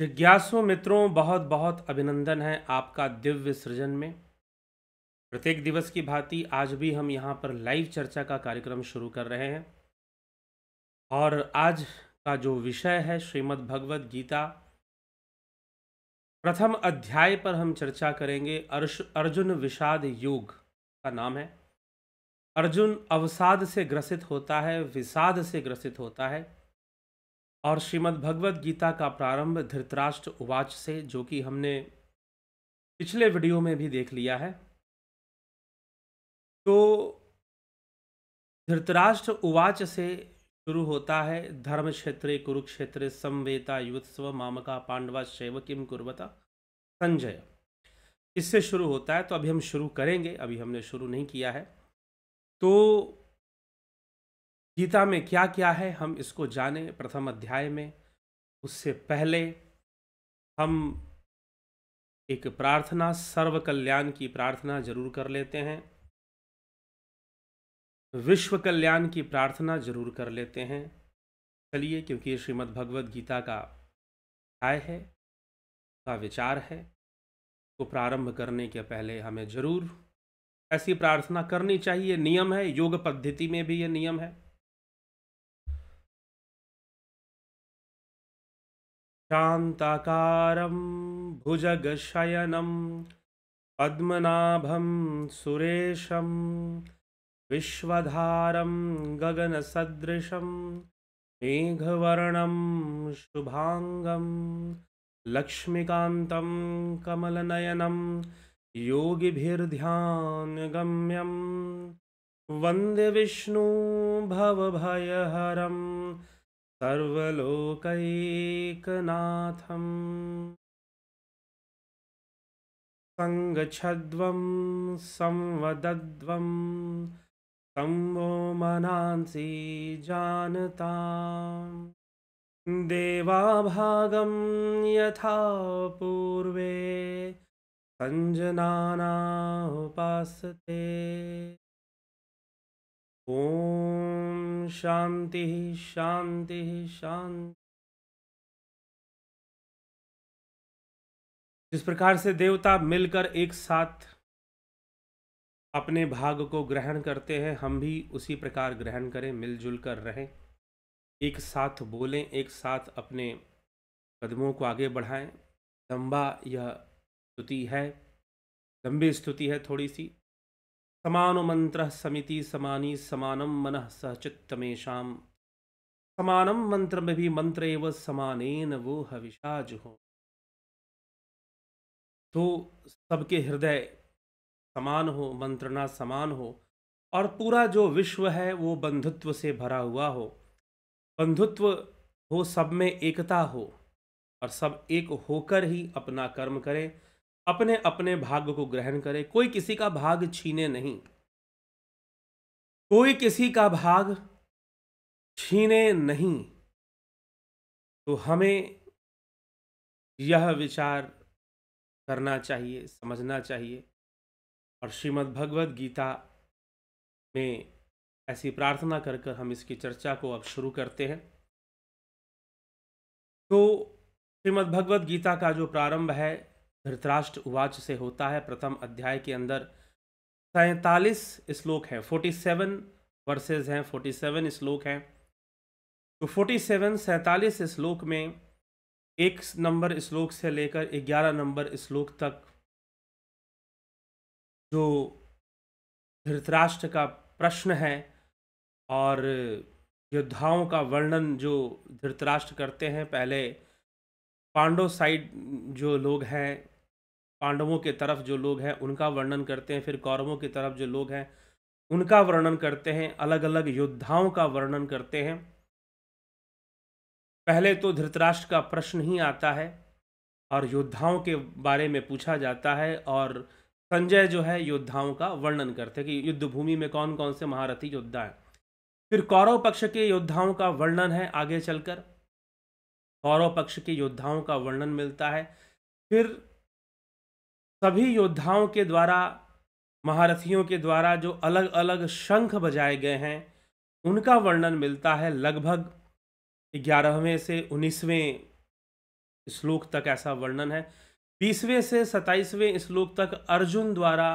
जिज्ञासु मित्रों बहुत बहुत अभिनंदन है आपका दिव्य सृजन में प्रत्येक दिवस की भांति आज भी हम यहाँ पर लाइव चर्चा का कार्यक्रम शुरू कर रहे हैं और आज का जो विषय है श्रीमद् भगवद गीता प्रथम अध्याय पर हम चर्चा करेंगे अर्श अर्जुन विषाद योग का नाम है अर्जुन अवसाद से ग्रसित होता है विषाद से ग्रसित होता है और श्रीमद् भगवद गीता का प्रारंभ धृतराष्ट्र उवाच से जो कि हमने पिछले वीडियो में भी देख लिया है तो धृतराष्ट्र उवाच से शुरू होता है धर्म क्षेत्र कुरुक्षेत्र समवेता युत्स्व मामका पांडवा शैव किम कुर्वता संजय इससे शुरू होता है तो अभी हम शुरू करेंगे अभी हमने शुरू नहीं किया है तो गीता में क्या क्या है हम इसको जाने प्रथम अध्याय में उससे पहले हम एक प्रार्थना सर्व कल्याण की प्रार्थना जरूर कर लेते हैं विश्व कल्याण की प्रार्थना जरूर कर लेते हैं चलिए क्योंकि श्रीमद् भगवद गीता का आय है का विचार है को प्रारंभ करने के पहले हमें जरूर ऐसी प्रार्थना करनी चाहिए नियम है योग पद्धति में भी ये नियम है शान्ताकारं भुजगशयनं पद्मनाभं सुरेशं विश्वधारं गगनसदृशं मेघवर्णं शुभाङ्गं लक्ष्मीकान्तं कमलनयनं योगिभिर्ध्यानगम्यं वन्दे विष्णु भवभयहरम् सर्वलोकैकनाथं सङ्गच्छध्वं संवदध्वं शम्भो मनासी जानता देवाभागं यथा पूर्वे सञ्जनाना उपासते ओम शांति शांति शांति जिस प्रकार से देवता मिलकर एक साथ अपने भाग को ग्रहण करते हैं हम भी उसी प्रकार ग्रहण करें मिलजुल कर रहें एक साथ बोलें एक साथ अपने कदमों को आगे बढ़ाएं लंबा यह स्तुति है लंबी स्तुति है थोड़ी सी समानो मंत्र समिति समानी समानम मन सहचित्तमेशाम समानम मंत्र में भी मंत्र एवं समानेन वो हविषाज हो तो सबके हृदय समान हो मंत्रणा समान हो और पूरा जो विश्व है वो बंधुत्व से भरा हुआ हो बंधुत्व हो सब में एकता हो और सब एक होकर ही अपना कर्म करें अपने अपने भाग्य को ग्रहण करे कोई किसी का भाग छीने नहीं कोई किसी का भाग छीने नहीं तो हमें यह विचार करना चाहिए समझना चाहिए और श्रीमद् भगवद गीता में ऐसी प्रार्थना कर कर हम इसकी चर्चा को अब शुरू करते हैं तो श्रीमद् भगवद गीता का जो प्रारंभ है धृतराष्ट्र उवाच से होता है प्रथम अध्याय के अंदर सैतालीस श्लोक हैं फोर्टी सेवन वर्सेज हैं फोर्टी सेवन श्लोक हैं तो फोर्टी सेवन सैंतालीस श्लोक में एक नंबर श्लोक से लेकर ग्यारह नंबर श्लोक तक जो धृतराष्ट्र का प्रश्न है और योद्धाओं का वर्णन जो धृतराष्ट्र करते हैं पहले पांडव साइड जो लोग हैं पांडवों के तरफ जो लोग हैं उनका वर्णन करते हैं फिर कौरवों की तरफ जो लोग हैं उनका वर्णन करते हैं अलग अलग योद्धाओं का वर्णन करते हैं पहले तो धृतराष्ट्र का प्रश्न ही आता है और योद्धाओं के बारे में पूछा जाता है और संजय जो है योद्धाओं का वर्णन करते हैं कि युद्ध भूमि में कौन कौन से महारथी योद्धा हैं फिर कौरव पक्ष के योद्धाओं का वर्णन है आगे चलकर कौरव पक्ष के योद्धाओं का वर्णन मिलता है फिर सभी योद्धाओं के द्वारा महारथियों के द्वारा जो अलग अलग शंख बजाए गए हैं उनका वर्णन मिलता है लगभग ग्यारहवें से उन्नीसवें श्लोक तक ऐसा वर्णन है बीसवें से सताइसवें श्लोक तक अर्जुन द्वारा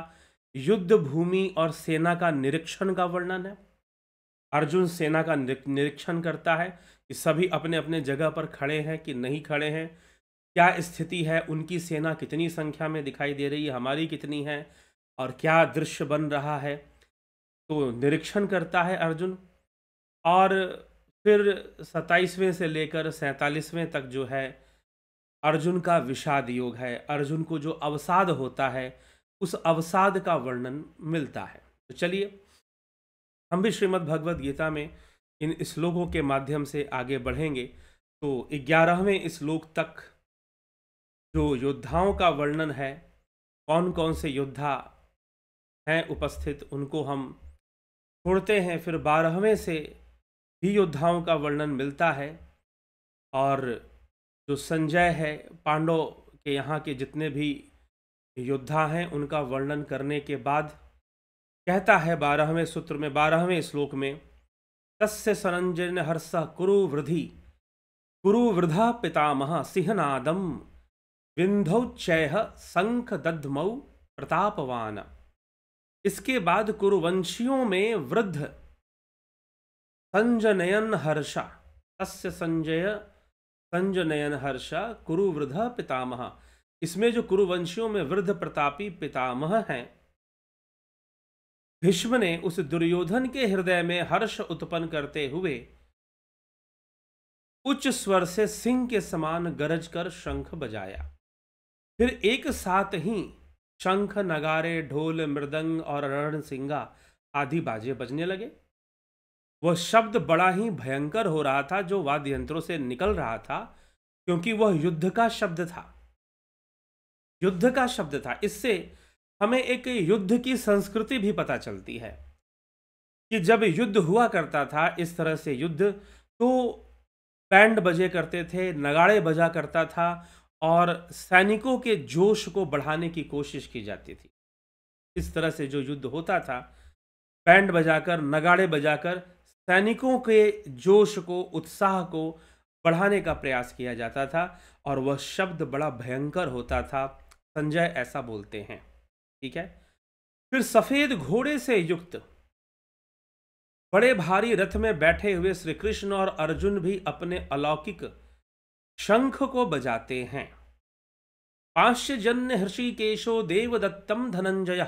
युद्ध भूमि और सेना का निरीक्षण का वर्णन है अर्जुन सेना का निरीक्षण करता है कि सभी अपने अपने जगह पर खड़े हैं कि नहीं खड़े हैं क्या स्थिति है उनकी सेना कितनी संख्या में दिखाई दे रही है हमारी कितनी है और क्या दृश्य बन रहा है तो निरीक्षण करता है अर्जुन और फिर सत्ताईसवें से लेकर सैंतालीसवें तक जो है अर्जुन का विषाद योग है अर्जुन को जो अवसाद होता है उस अवसाद का वर्णन मिलता है तो चलिए हम भी श्रीमद् भगवद गीता में इन श्लोकों के माध्यम से आगे बढ़ेंगे तो ग्यारहवें श्लोक तक जो योद्धाओं का वर्णन है कौन कौन से योद्धा हैं उपस्थित उनको हम छोड़ते हैं फिर बारहवें से भी योद्धाओं का वर्णन मिलता है और जो संजय है पांडव के यहाँ के जितने भी योद्धा हैं उनका वर्णन करने के बाद कहता है बारहवें सूत्र में बारहवें श्लोक में तस्य सरंजन हर्ष कुरु वृद्धि कुरु वृद्धा पितामह सिंहनादम विंधौ संख शंख प्रतापवान इसके बाद कुरुवंशियों में वृद्ध संजनयन हर्षा तस्य संजय संजनयन हर्षा कुरुवृध पितामह इसमें जो कुरुवंशियों में वृद्ध प्रतापी पितामह हैं भीष्म ने उस दुर्योधन के हृदय में हर्ष उत्पन्न करते हुए उच्च स्वर से सिंह के समान गरज कर शंख बजाया फिर एक साथ ही शंख नगारे ढोल मृदंग और रण सिंगा आदि बाजे बजने लगे वह शब्द बड़ा ही भयंकर हो रहा था जो वाद्य यंत्रों से निकल रहा था क्योंकि वह युद्ध का शब्द था युद्ध का शब्द था इससे हमें एक युद्ध की संस्कृति भी पता चलती है कि जब युद्ध हुआ करता था इस तरह से युद्ध तो बैंड बजे करते थे नगाड़े बजा करता था और सैनिकों के जोश को बढ़ाने की कोशिश की जाती थी इस तरह से जो युद्ध होता था बैंड बजाकर नगाड़े बजाकर सैनिकों के जोश को उत्साह को बढ़ाने का प्रयास किया जाता था और वह शब्द बड़ा भयंकर होता था संजय ऐसा बोलते हैं ठीक है फिर सफ़ेद घोड़े से युक्त बड़े भारी रथ में बैठे हुए श्री कृष्ण और अर्जुन भी अपने अलौकिक शंख को बजाते हैं पाश्यजन्य हृषिकेशो देवदत्तम धनंजय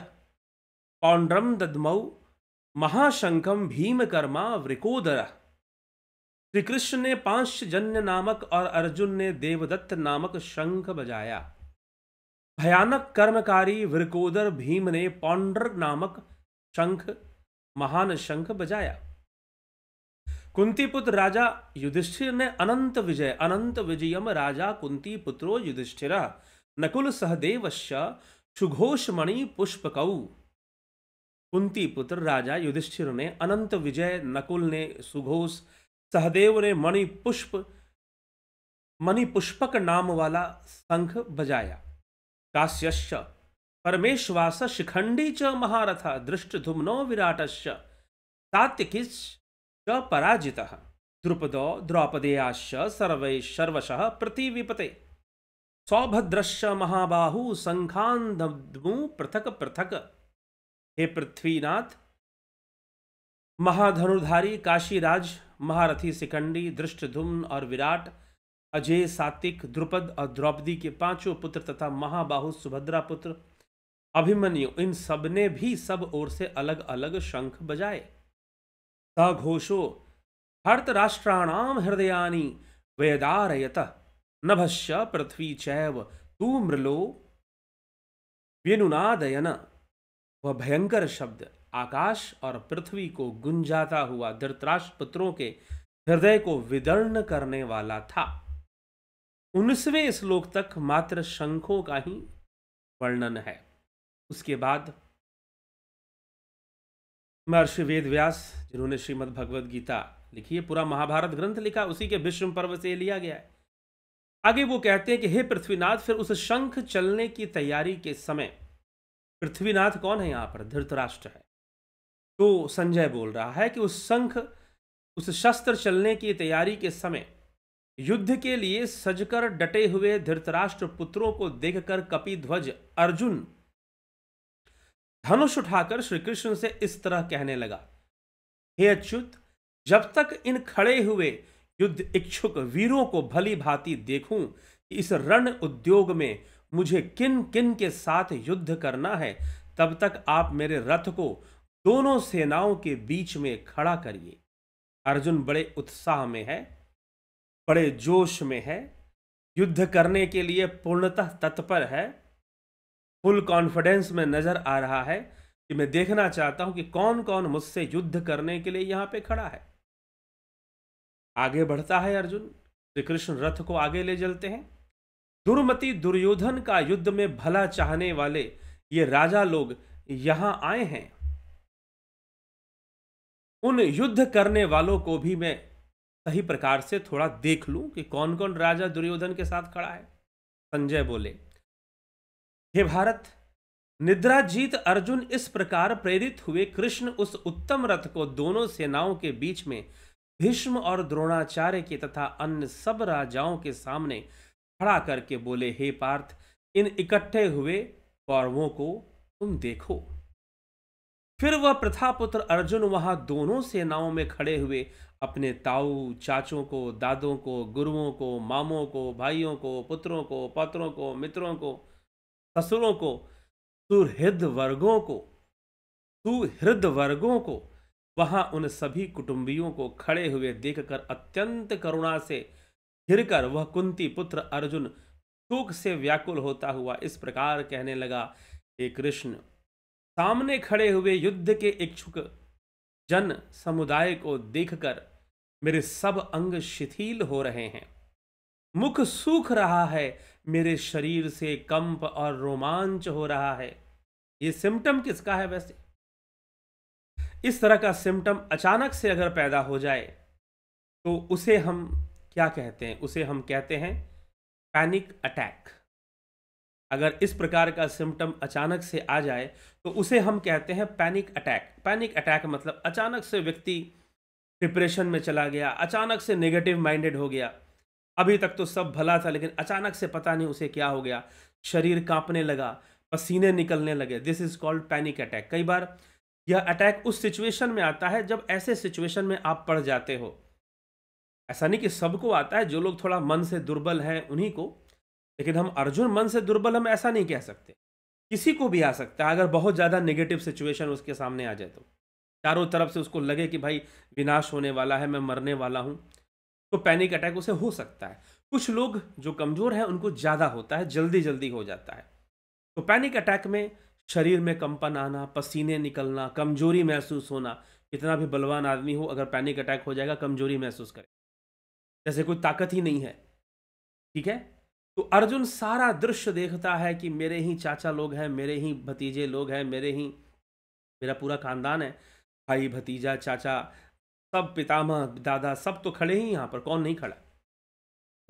पौंड्रम ददमऊ महाशंखम भीमकर्मा वृकोदर श्री कृष्ण ने पांश्यजन्य नामक और अर्जुन ने देवदत्त नामक शंख बजाया भयानक कर्मकारी वृकोदर भीम ने पौंडर नामक शंख महान शंख बजाया कुंती पुत्र राजा युधिष्ठिर ने अनंत विजय अनंत विजयम राजा कुंती पुत्रो युधिष्ठिर नकुल सहदेव सुघोषमणि पुष्पकौ कुंती पुत्र राजा युधिष्ठिर ने अनंत विजय नकुल ने सुघोष सहदेव ने मणि पुष्प मणि पुष्पक नाम वाला शंख बजाया काश्यश्च परमेश्वास शिखंडी च महारथ दृष्टधुम्नो विराटश्च सात्यकिश्च च पराजितः द्रुपदो द्रौपदेयाश्च सर्वैः सर्वशः प्रतिविपते सौभद्रश्च महाबाहु पृथक पृथक हे पृथ्वीनाथ महाधनुधारी काशीराज महारथी सिकंडी दृष्टधुम्न और विराट अजय सात्विक द्रुपद और द्रौपदी के पांचों पुत्र तथा महाबाहु सुभद्रा पुत्र अभिमन्यु इन सबने भी सब ओर से अलग अलग शंख बजाए स घोषो भर्तराष्ट्राणाम हृदयानि वेदारयत नभश्य पृथ्वी चैव तू मृलो विनुनादयन वह भयंकर शब्द आकाश और पृथ्वी को गुंजाता हुआ धृतराष्ट्रपुत्रों के हृदय को विदर्ण करने वाला था उन्नीसवें श्लोक तक मात्र शंखों का ही वर्णन है उसके बाद महर्षि वेद व्यास जिन्होंने श्रीमद भगवद गीता लिखी है पूरा महाभारत ग्रंथ लिखा उसी के विश्व पर्व से लिया गया है आगे वो कहते हैं कि हे पृथ्वीनाथ फिर उस शंख चलने की तैयारी के समय पृथ्वीनाथ कौन है यहाँ पर धृतराष्ट्र है तो संजय बोल रहा है कि उस शंख उस शस्त्र चलने की तैयारी के समय युद्ध के लिए सजकर डटे हुए धृतराष्ट्र पुत्रों को देखकर कपिध्वज अर्जुन धनुष उठाकर श्री कृष्ण से इस तरह कहने लगा हे अच्युत जब तक इन खड़े हुए युद्ध इच्छुक वीरों को भली भांति देखूं कि इस रण उद्योग में मुझे किन किन के साथ युद्ध करना है तब तक आप मेरे रथ को दोनों सेनाओं के बीच में खड़ा करिए अर्जुन बड़े उत्साह में है बड़े जोश में है युद्ध करने के लिए पूर्णतः तत्पर है फुल कॉन्फिडेंस में नज़र आ रहा है कि मैं देखना चाहता हूं कि कौन कौन मुझसे युद्ध करने के लिए यहां पे खड़ा है आगे बढ़ता है अर्जुन श्री कृष्ण रथ को आगे ले चलते हैं दुर्मति दुर्योधन का युद्ध में भला चाहने वाले ये राजा लोग यहां आए हैं उन युद्ध करने वालों को भी मैं सही प्रकार से थोड़ा देख लूं कि कौन कौन राजा दुर्योधन के साथ खड़ा है संजय बोले हे भारत निद्राजीत अर्जुन इस प्रकार प्रेरित हुए कृष्ण उस उत्तम रथ को दोनों सेनाओं के बीच में भीष्म और द्रोणाचार्य के तथा अन्य सब राजाओं के सामने खड़ा करके बोले हे पार्थ इन इकट्ठे हुए कौरवों को तुम देखो फिर वह प्रथापुत्र अर्जुन वहां दोनों सेनाओं में खड़े हुए अपने ताऊ चाचों को दादों को गुरुओं को मामों को भाइयों को पुत्रों को पौत्रों को मित्रों को ससुरों को सुहृद वर्गों को सुहृद वर्गों को वहां उन सभी कुटुंबियों को खड़े हुए देखकर अत्यंत करुणा से घिरकर वह कुंती पुत्र अर्जुन सुख से व्याकुल होता हुआ इस प्रकार कहने लगा हे कृष्ण सामने खड़े हुए युद्ध के इच्छुक जन समुदाय को देखकर मेरे सब अंग शिथिल हो रहे हैं मुख सूख रहा है मेरे शरीर से कंप और रोमांच हो रहा है ये सिम्टम किसका है वैसे इस तरह का सिम्टम अचानक से अगर पैदा हो जाए तो उसे हम क्या कहते हैं उसे हम कहते हैं पैनिक अटैक अगर इस प्रकार का सिम्टम अचानक से आ जाए तो उसे हम कहते हैं पैनिक अटैक पैनिक अटैक मतलब अचानक से व्यक्ति डिप्रेशन में चला गया अचानक से नेगेटिव माइंडेड हो गया अभी तक तो सब भला था लेकिन अचानक से पता नहीं उसे क्या हो गया शरीर कांपने लगा पसीने निकलने लगे this is called panic attack कई बार यह अटैक उस सिचुएशन में आता है जब ऐसे सिचुएशन में आप पड़ जाते हो ऐसा नहीं कि सबको आता है जो लोग थोड़ा मन से दुर्बल हैं उन्हीं को लेकिन हम अर्जुन मन से दुर्बल हम ऐसा नहीं कह सकते किसी को भी आ सकता है अगर बहुत ज़्यादा नेगेटिव सिचुएशन उसके सामने आ जाए तो चारों तरफ से उसको लगे कि भाई विनाश होने वाला है मैं मरने वाला हूँ तो पैनिक अटैक उसे हो सकता है कुछ लोग जो कमज़ोर हैं उनको ज़्यादा होता है जल्दी जल्दी हो जाता है तो पैनिक अटैक में शरीर में कंपन आना पसीने निकलना कमजोरी महसूस होना कितना भी बलवान आदमी हो अगर पैनिक अटैक हो जाएगा कमजोरी महसूस करे जैसे कोई ताकत ही नहीं है ठीक है तो अर्जुन सारा दृश्य देखता है कि मेरे ही चाचा लोग हैं मेरे ही भतीजे लोग हैं मेरे ही मेरा पूरा खानदान है भाई भतीजा चाचा सब पितामह दादा सब तो खड़े ही यहां पर कौन नहीं खड़ा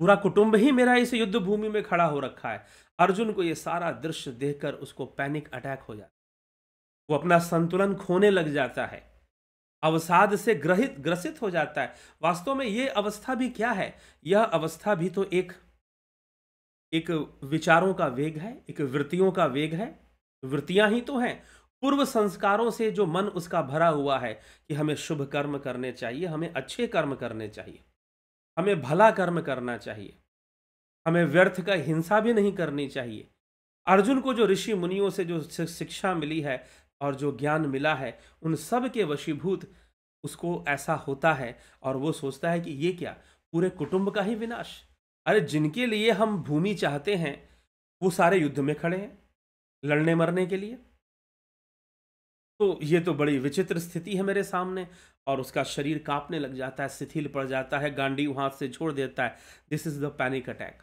पूरा कुटुंब ही मेरा इस युद्ध भूमि में खड़ा हो रखा है अर्जुन को यह सारा दृश्य देखकर उसको पैनिक अटैक हो जाता वो अपना संतुलन खोने लग जाता है अवसाद से ग्रहित ग्रसित हो जाता है वास्तव में ये अवस्था भी क्या है यह अवस्था भी तो एक एक विचारों का वेग है एक वृत्तियों का वेग है वृत्तियां ही तो हैं पूर्व संस्कारों से जो मन उसका भरा हुआ है कि हमें शुभ कर्म करने चाहिए हमें अच्छे कर्म करने चाहिए हमें भला कर्म करना चाहिए हमें व्यर्थ का हिंसा भी नहीं करनी चाहिए अर्जुन को जो ऋषि मुनियों से जो शिक्षा मिली है और जो ज्ञान मिला है उन सब के वशीभूत उसको ऐसा होता है और वो सोचता है कि ये क्या पूरे कुटुंब का ही विनाश अरे जिनके लिए हम भूमि चाहते हैं वो सारे युद्ध में खड़े हैं लड़ने मरने के लिए तो ये तो बड़ी विचित्र स्थिति है मेरे सामने और उसका शरीर कांपने लग जाता है शिथिल पड़ जाता है गांडी हाथ से छोड़ देता है this is the panic attack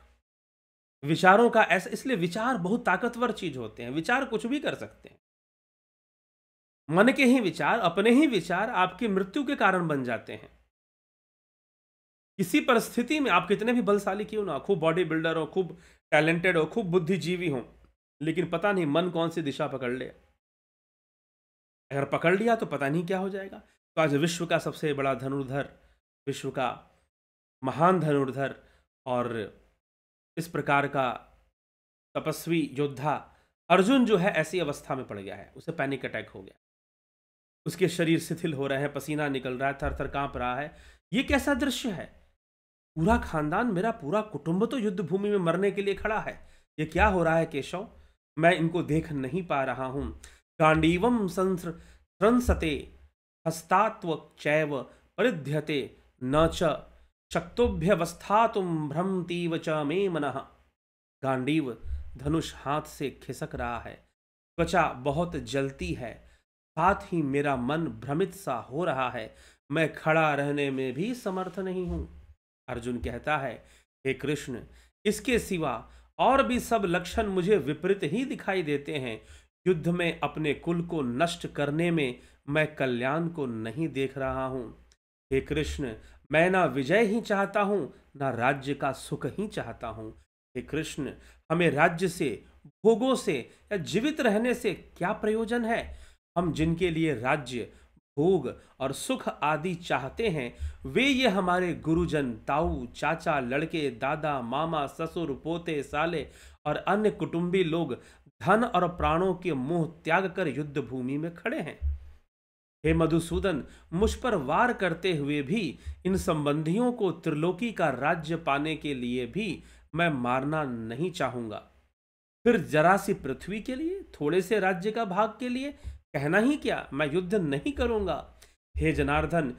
विचारों का ऐसा इसलिए विचार बहुत ताकतवर चीज होते हैं विचार कुछ भी कर सकते हैं मन के ही विचार अपने ही विचार आपकी मृत्यु के कारण बन जाते हैं किसी परिस्थिति में आप कितने भी बलशाली क्यों ना खूब बॉडी बिल्डर हो खूब टैलेंटेड हो खूब बुद्धिजीवी हो लेकिन पता नहीं मन कौन सी दिशा पकड़ ले अगर पकड़ लिया तो पता नहीं क्या हो जाएगा तो आज विश्व का सबसे बड़ा धनुर्धर विश्व का महान धनुर्धर और इस प्रकार का तपस्वी योद्धा अर्जुन जो है ऐसी अवस्था में पड़ गया है उसे पैनिक अटैक हो गया उसके शरीर शिथिल हो रहे हैं पसीना निकल रहा है थर थर कांप रहा है ये कैसा दृश्य है पूरा खानदान मेरा पूरा कुटुंब तो युद्ध भूमि में मरने के लिए खड़ा है ये क्या हो रहा है केशव मैं इनको देख नहीं पा रहा हूं तांडीव संसते हस्तात्व परिध्यते न च शक्तोभ्यवस्था तुम भ्रमतीव च मे मन गांडीव धनुष हाथ से खिसक रहा है त्वचा बहुत जलती है साथ ही मेरा मन भ्रमित सा हो रहा है मैं खड़ा रहने में भी समर्थ नहीं हूं अर्जुन कहता है हे कृष्ण इसके सिवा और भी सब लक्षण मुझे विपरीत ही दिखाई देते हैं युद्ध में अपने कुल को नष्ट करने में मैं कल्याण को नहीं देख रहा हूँ हे कृष्ण मैं ना विजय ही चाहता हूँ ना राज्य का सुख ही चाहता हूँ हे कृष्ण हमें राज्य से भोगों से या जीवित रहने से क्या प्रयोजन है हम जिनके लिए राज्य भोग और सुख आदि चाहते हैं वे ये हमारे गुरुजन ताऊ चाचा लड़के दादा मामा ससुर पोते साले और अन्य कुटुंबी लोग धन और प्राणों के मोह त्याग कर युद्ध भूमि में खड़े हैं हे मधुसूदन मुझ पर वार करते हुए भी इन संबंधियों को त्रिलोकी का राज्य पाने के लिए भी मैं मारना नहीं चाहूंगा फिर जरा सी पृथ्वी के लिए थोड़े से राज्य का भाग के लिए कहना ही क्या मैं युद्ध नहीं करूंगा हे जनार्दन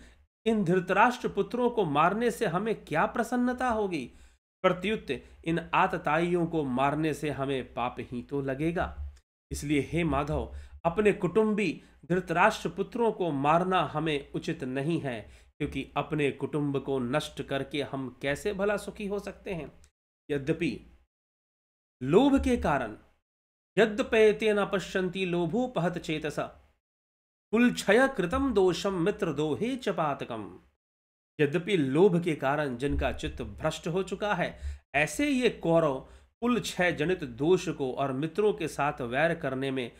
इन धृतराष्ट्र पुत्रों को मारने से हमें क्या प्रसन्नता होगी प्रत्युत इन आतताइयों को मारने से हमें पाप ही तो लगेगा इसलिए हे माधव अपने कुटुंबी धृतराष्ट्र पुत्रों को मारना हमें उचित नहीं है क्योंकि अपने कुटुंब को नष्ट करके हम कैसे भला सुखी हो सकते हैं यद्यपि लोभ के कारण यद्यपेते न पश्यन्ति लोभोपहत चेतसा कुल छय कृतम दोषम मित्र दोहे चपातकम यद्यपि लोभ के कारण जिनका चित्त भ्रष्ट हो चुका है ऐसे ये कौरव कुल छह जनित दोष को और मित्रों के साथ वैर करने में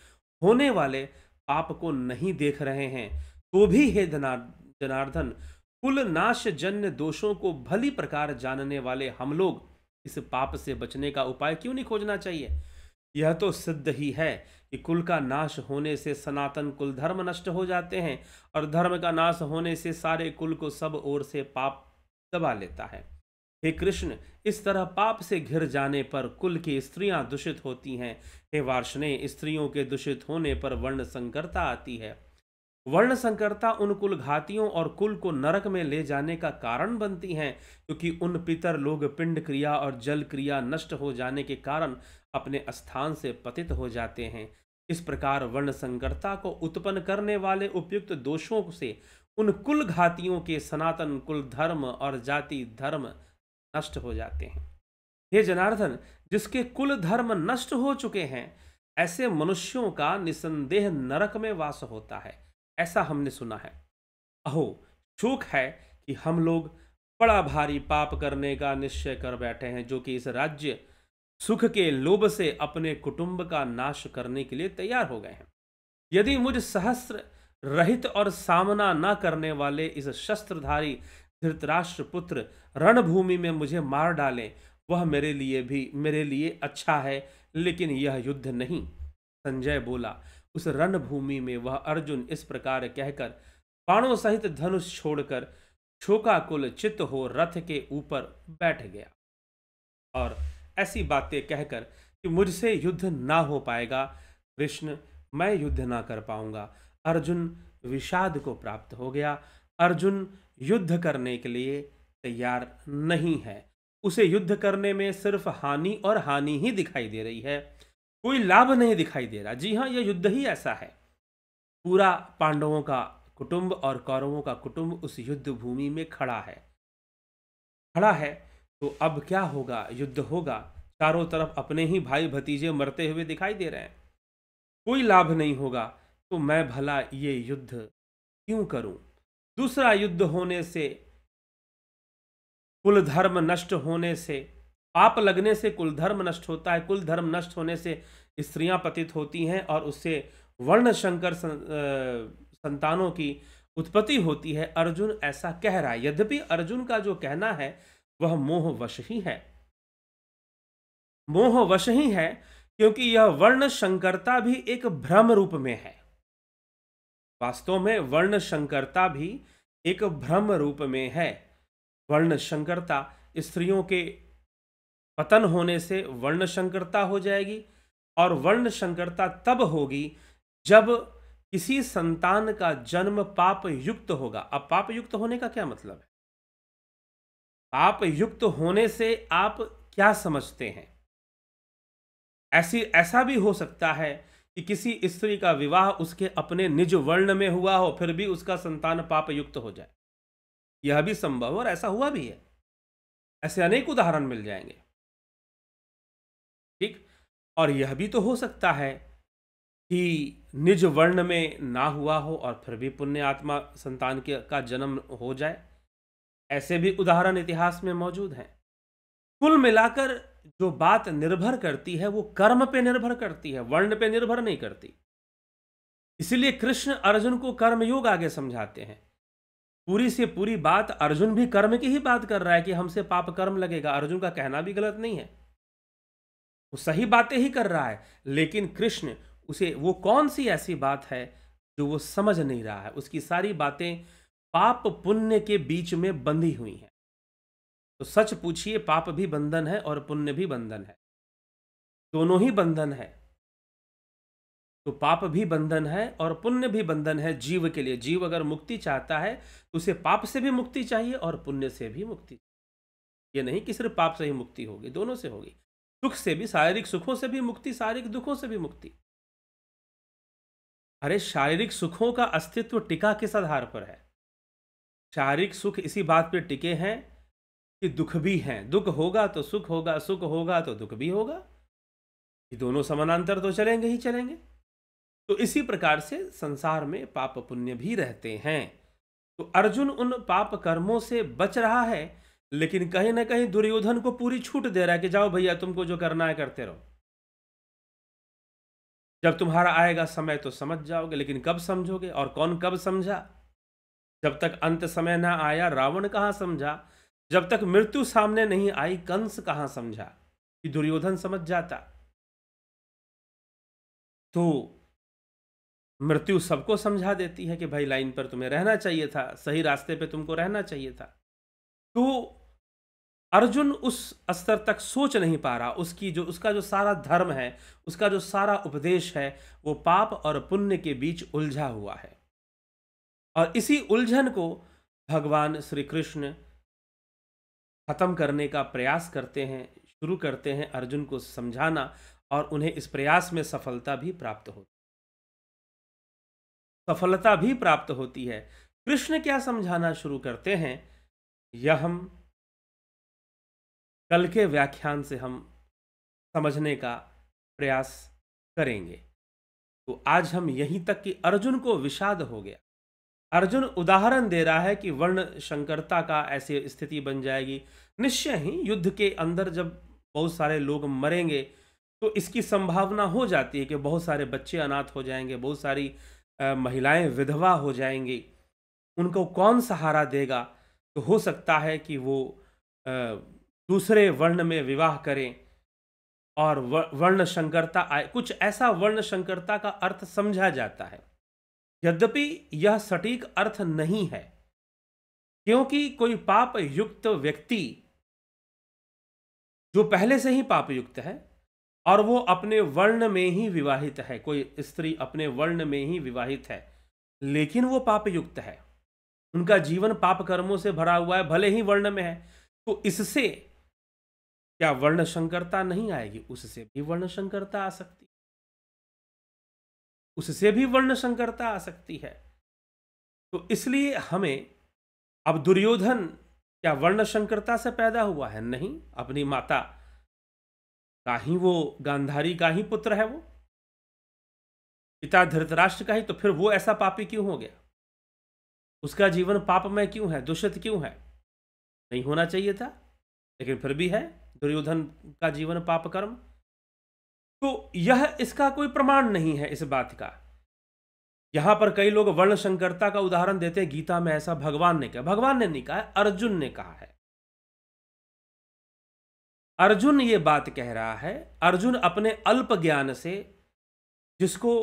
होने वाले पाप को नहीं देख रहे हैं तो भी हे धना जनार्दन कुल नाश जन्य दोषों को भली प्रकार जानने वाले हम लोग इस पाप से बचने का उपाय क्यों नहीं खोजना चाहिए यह तो सिद्ध ही है कि कुल का नाश होने से सनातन कुल धर्म नष्ट हो जाते हैं और धर्म का नाश होने से सारे कुल को सब ओर से पाप दबा लेता है हे कृष्ण इस तरह पाप से घिर जाने पर कुल की स्त्रियां दूषित होती हैं हे वार्षणे स्त्रियों के दूषित होने पर वर्ण संकरता आती है वर्ण संकरता उन कुल घातियों और कुल को नरक में ले जाने का कारण बनती हैं क्योंकि उन पितर लोग पिंड क्रिया और जल क्रिया नष्ट हो जाने के कारण अपने स्थान से पतित हो जाते हैं इस प्रकार वर्ण संकरता को उत्पन्न करने वाले उपयुक्त दोषों से उन कुल घातियों के सनातन कुल धर्म और जाति धर्म नष्ट हो जाते हैं हे जनार्दन जिसके कुल धर्म नष्ट हो चुके हैं ऐसे मनुष्यों का निसंदेह नरक में वास होता है ऐसा हमने सुना है अहो शोक है कि हम लोग बड़ा भारी पाप करने का निश्चय कर बैठे हैं जो कि इस राज्य सुख के लोभ से अपने कुटुंब का नाश करने के लिए तैयार हो गए हैं यदि मुझ सहस्र रहित और सामना न करने वाले इस शस्त्रधारी धृतराष्ट्र पुत्र रणभूमि में मुझे मार डालें वह मेरे लिए भी मेरे लिए अच्छा है लेकिन यह युद्ध नहीं संजय बोला उस रणभूमि में वह अर्जुन इस प्रकार कहकर बाणों सहित धनुष छोड़कर छोका कुल चित्त हो रथ के ऊपर बैठ गया और ऐसी बातें कहकर कि मुझसे युद्ध ना हो पाएगा कृष्ण मैं युद्ध ना कर पाऊंगा अर्जुन विषाद को प्राप्त हो गया अर्जुन युद्ध करने के लिए तैयार नहीं है उसे युद्ध करने में सिर्फ हानि और हानि ही दिखाई दे रही है कोई लाभ नहीं दिखाई दे रहा जी हाँ यह युद्ध ही ऐसा है पूरा पांडवों का कुटुंब और कौरवों का कुटुंब उस युद्ध भूमि में खड़ा है खड़ा है तो अब क्या होगा युद्ध होगा चारों तरफ अपने ही भाई भतीजे मरते हुए दिखाई दे रहे हैं कोई लाभ नहीं होगा तो मैं भला ये युद्ध क्यों करूं दूसरा युद्ध होने से कुल धर्म नष्ट होने से पाप लगने से कुल धर्म नष्ट होता है कुल धर्म नष्ट होने से स्त्रियां पतित होती हैं और उससे वर्ण शंकर संतानों की उत्पत्ति होती है अर्जुन ऐसा कह रहा है यद्यपि अर्जुन का जो कहना है वह मोहवश ही है मोहवश ही है क्योंकि यह वर्ण शंकरता भी एक भ्रम रूप में है वास्तव में वर्ण शंकरता भी एक भ्रम रूप में है वर्ण शंकरता स्त्रियों के पतन होने से वर्ण संकरता हो जाएगी और वर्ण संकरता तब होगी जब किसी संतान का जन्म पाप युक्त होगा अब पाप युक्त होने का क्या मतलब है पाप युक्त होने से आप क्या समझते हैं ऐसी ऐसा भी हो सकता है कि किसी स्त्री का विवाह उसके अपने निज वर्ण में हुआ हो फिर भी उसका संतान पाप युक्त हो जाए यह भी संभव और ऐसा हुआ भी है ऐसे अनेक उदाहरण मिल जाएंगे और यह भी तो हो सकता है कि निज वर्ण में ना हुआ हो और फिर भी पुण्य आत्मा संतान के का जन्म हो जाए ऐसे भी उदाहरण इतिहास में मौजूद हैं कुल मिलाकर जो बात निर्भर करती है वो कर्म पे निर्भर करती है वर्ण पे निर्भर नहीं करती इसलिए कृष्ण अर्जुन को कर्म योग आगे समझाते हैं पूरी से पूरी बात अर्जुन भी कर्म की ही बात कर रहा है कि हमसे पाप कर्म लगेगा अर्जुन का कहना भी गलत नहीं है वो सही बातें ही कर रहा है लेकिन कृष्ण उसे वो कौन सी ऐसी बात है जो वो समझ नहीं रहा है उसकी सारी बातें पाप पुण्य के बीच में बंधी हुई हैं तो सच पूछिए पाप भी बंधन है और पुण्य भी बंधन है दोनों ही बंधन है तो पाप भी बंधन है और पुण्य भी बंधन है जीव के लिए जीव अगर मुक्ति चाहता है तो उसे पाप से भी मुक्ति चाहिए और पुण्य से भी मुक्ति ये नहीं कि सिर्फ पाप से ही मुक्ति होगी दोनों से होगी सुख से भी शारीरिक सुखों से भी मुक्ति शारीरिक दुखों से भी मुक्ति अरे शारीरिक सुखों का अस्तित्व टिका किस आधार पर है शारीरिक सुख इसी बात पर टिके हैं कि दुख भी हैं दुख होगा तो सुख होगा सुख होगा तो दुख भी होगा ये दोनों समानांतर तो चलेंगे ही चलेंगे तो इसी प्रकार से संसार में पाप पुण्य भी रहते हैं तो अर्जुन उन पाप कर्मों से बच रहा है लेकिन कहीं ना कहीं दुर्योधन को पूरी छूट दे रहा है कि जाओ भैया तुमको जो करना है करते रहो जब तुम्हारा आएगा समय तो समझ जाओगे लेकिन कब समझोगे और कौन कब समझा जब तक अंत समय ना आया रावण कहां समझा जब तक मृत्यु सामने नहीं आई कंस कहां समझा कि दुर्योधन समझ जाता तो मृत्यु सबको समझा देती है कि भाई लाइन पर तुम्हें रहना चाहिए था सही रास्ते पे तुमको रहना चाहिए था तो अर्जुन उस स्तर तक सोच नहीं पा रहा उसकी जो उसका जो सारा धर्म है उसका जो सारा उपदेश है वो पाप और पुण्य के बीच उलझा हुआ है और इसी उलझन को भगवान श्री कृष्ण खत्म करने का प्रयास करते हैं शुरू करते हैं अर्जुन को समझाना और उन्हें इस प्रयास में सफलता भी प्राप्त होती सफलता भी प्राप्त होती है कृष्ण क्या समझाना शुरू करते हैं यह हम कल के व्याख्यान से हम समझने का प्रयास करेंगे तो आज हम यहीं तक कि अर्जुन को विषाद हो गया अर्जुन उदाहरण दे रहा है कि वर्ण शंकरता का ऐसी स्थिति बन जाएगी निश्चय ही युद्ध के अंदर जब बहुत सारे लोग मरेंगे तो इसकी संभावना हो जाती है कि बहुत सारे बच्चे अनाथ हो जाएंगे बहुत सारी महिलाएं विधवा हो जाएंगी उनको कौन सहारा देगा तो हो सकता है कि वो दूसरे वर्ण में विवाह करें और वर्ण संकरता आए कुछ ऐसा वर्ण संकरता का अर्थ समझा जाता है यद्यपि यह सटीक अर्थ नहीं है क्योंकि कोई पाप युक्त व्यक्ति जो पहले से ही पाप युक्त है और वो अपने वर्ण में ही विवाहित है कोई स्त्री अपने वर्ण में ही विवाहित है लेकिन वो पाप युक्त है उनका जीवन पाप कर्मों से भरा हुआ है भले ही वर्ण में है तो इससे क्या वर्ण संकरता नहीं आएगी उससे भी वर्ण संकरता आ सकती उससे भी वर्ण संकरता आ सकती है तो इसलिए हमें अब दुर्योधन क्या वर्ण संकरता से पैदा हुआ है नहीं अपनी माता का ही वो गांधारी का ही पुत्र है वो पिता धृतराष्ट्र का ही तो फिर वो ऐसा पापी क्यों हो गया उसका जीवन पापमय क्यों है दूषित क्यों है नहीं होना चाहिए था लेकिन फिर भी है दुर्योधन का जीवन पाप कर्म तो यह इसका कोई प्रमाण नहीं है इस बात का यहां पर कई लोग वर्ण शंकरता का उदाहरण देते हैं गीता में ऐसा भगवान ने कहा भगवान ने नहीं कहा अर्जुन ने कहा है अर्जुन ये बात कह रहा है अर्जुन अपने अल्प ज्ञान से जिसको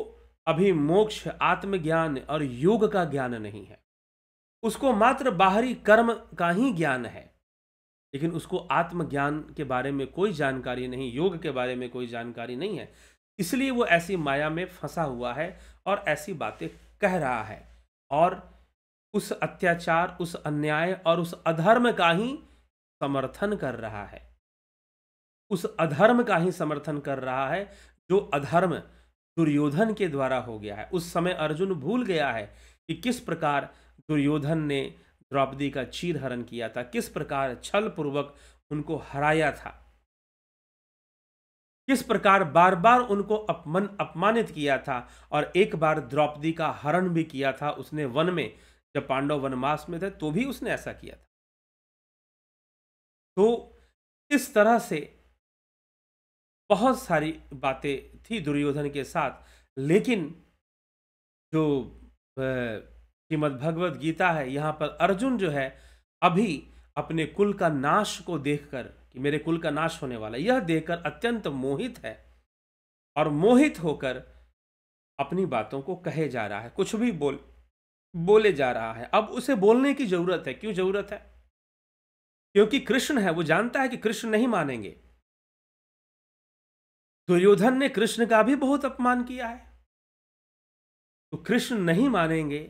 अभी मोक्ष आत्मज्ञान और योग का ज्ञान नहीं है उसको मात्र बाहरी कर्म का ही ज्ञान है लेकिन उसको आत्मज्ञान के बारे में कोई जानकारी नहीं योग के बारे में कोई जानकारी नहीं है इसलिए वो ऐसी माया में फंसा हुआ है और ऐसी बातें कह रहा है और उस अत्याचार उस अन्याय और उस अधर्म का ही समर्थन कर रहा है उस अधर्म का ही समर्थन कर रहा है जो अधर्म दुर्योधन के द्वारा हो गया है उस समय अर्जुन भूल गया है कि किस प्रकार दुर्योधन ने द्रौपदी का चीर हरण किया था किस प्रकार छल पूर्वक उनको हराया था किस प्रकार बार बार उनको अपमन अपमानित किया था और एक बार द्रौपदी का हरण भी किया था उसने वन में जब पांडव वनवास में थे तो भी उसने ऐसा किया था तो इस तरह से बहुत सारी बातें थी दुर्योधन के साथ लेकिन जो श्रीमद भगवद गीता है यहाँ पर अर्जुन जो है अभी अपने कुल का नाश को देखकर कि मेरे कुल का नाश होने वाला यह देखकर अत्यंत मोहित है और मोहित होकर अपनी बातों को कहे जा रहा है कुछ भी बोल बोले जा रहा है अब उसे बोलने की जरूरत है क्यों जरूरत है क्योंकि कृष्ण है वो जानता है कि कृष्ण नहीं मानेंगे दुर्योधन ने कृष्ण का भी बहुत अपमान किया है तो कृष्ण नहीं मानेंगे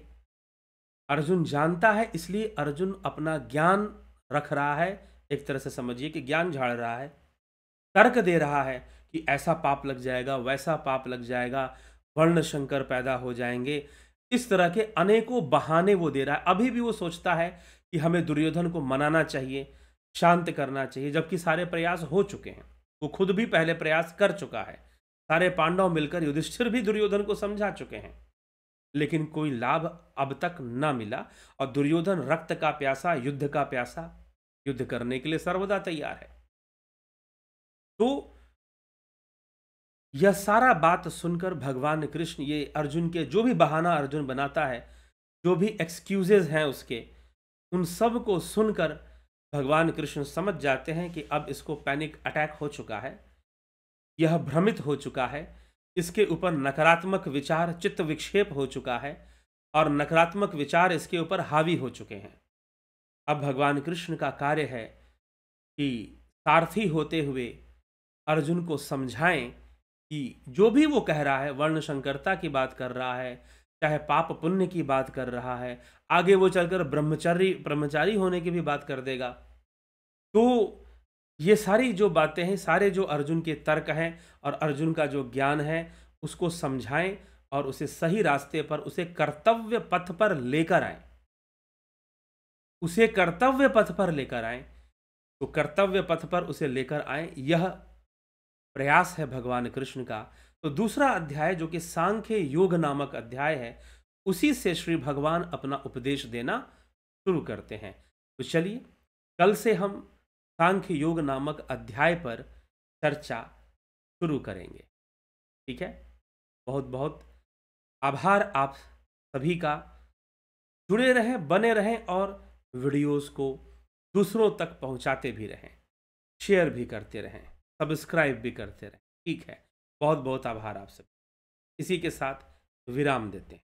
अर्जुन जानता है इसलिए अर्जुन अपना ज्ञान रख रहा है एक तरह से समझिए कि ज्ञान झाड़ रहा है तर्क दे रहा है कि ऐसा पाप लग जाएगा वैसा पाप लग जाएगा वर्ण शंकर पैदा हो जाएंगे इस तरह के अनेकों बहाने वो दे रहा है अभी भी वो सोचता है कि हमें दुर्योधन को मनाना चाहिए शांत करना चाहिए जबकि सारे प्रयास हो चुके हैं वो खुद भी पहले प्रयास कर चुका है सारे पांडव मिलकर युधिष्ठिर भी दुर्योधन को समझा चुके हैं लेकिन कोई लाभ अब तक न मिला और दुर्योधन रक्त का प्यासा युद्ध का प्यासा युद्ध करने के लिए सर्वदा तैयार है तो यह सारा बात सुनकर भगवान कृष्ण ये अर्जुन के जो भी बहाना अर्जुन बनाता है जो भी एक्सक्यूजेज हैं उसके उन सब को सुनकर भगवान कृष्ण समझ जाते हैं कि अब इसको पैनिक अटैक हो चुका है यह भ्रमित हो चुका है इसके ऊपर नकारात्मक विचार चित्त विक्षेप हो चुका है और नकारात्मक विचार इसके ऊपर हावी हो चुके हैं अब भगवान कृष्ण का कार्य है कि सारथी होते हुए अर्जुन को समझाएं कि जो भी वो कह रहा है वर्ण शंकरता की बात कर रहा है चाहे पाप पुण्य की बात कर रहा है आगे वो चलकर ब्रह्मचारी ब्रह्मचारी होने की भी बात कर देगा तो ये सारी जो बातें हैं सारे जो अर्जुन के तर्क हैं और अर्जुन का जो ज्ञान है उसको समझाएं और उसे सही रास्ते पर उसे कर्तव्य पथ पर लेकर आए उसे कर्तव्य पथ पर लेकर आए तो कर्तव्य पथ पर उसे लेकर आए यह प्रयास है भगवान कृष्ण का तो दूसरा अध्याय जो कि सांख्य योग नामक अध्याय है उसी से श्री भगवान अपना उपदेश देना शुरू करते हैं तो चलिए कल से हम सांख्य योग नामक अध्याय पर चर्चा शुरू करेंगे ठीक है बहुत बहुत आभार आप सभी का जुड़े रहें बने रहें और वीडियोस को दूसरों तक पहुंचाते भी रहें शेयर भी करते रहें सब्सक्राइब भी करते रहें ठीक है बहुत बहुत आभार आप सभी इसी के साथ विराम देते हैं